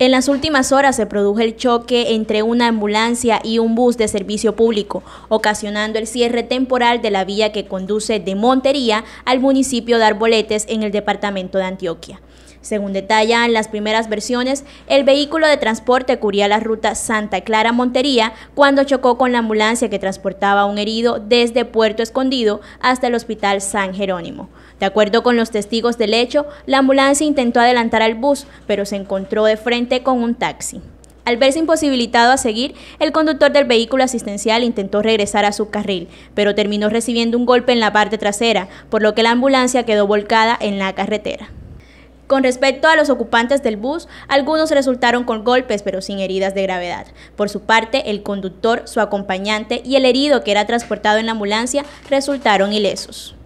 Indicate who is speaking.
Speaker 1: En las últimas horas se produjo el choque entre una ambulancia y un bus de servicio público, ocasionando el cierre temporal de la vía que conduce de Montería al municipio de Arboletes en el departamento de Antioquia. Según detallan las primeras versiones, el vehículo de transporte cubría la ruta Santa Clara-Montería cuando chocó con la ambulancia que transportaba a un herido desde Puerto Escondido hasta el Hospital San Jerónimo. De acuerdo con los testigos del hecho, la ambulancia intentó adelantar al bus, pero se encontró de frente con un taxi. Al verse imposibilitado a seguir, el conductor del vehículo asistencial intentó regresar a su carril, pero terminó recibiendo un golpe en la parte trasera, por lo que la ambulancia quedó volcada en la carretera. Con respecto a los ocupantes del bus, algunos resultaron con golpes pero sin heridas de gravedad. Por su parte, el conductor, su acompañante y el herido que era transportado en la ambulancia resultaron ilesos.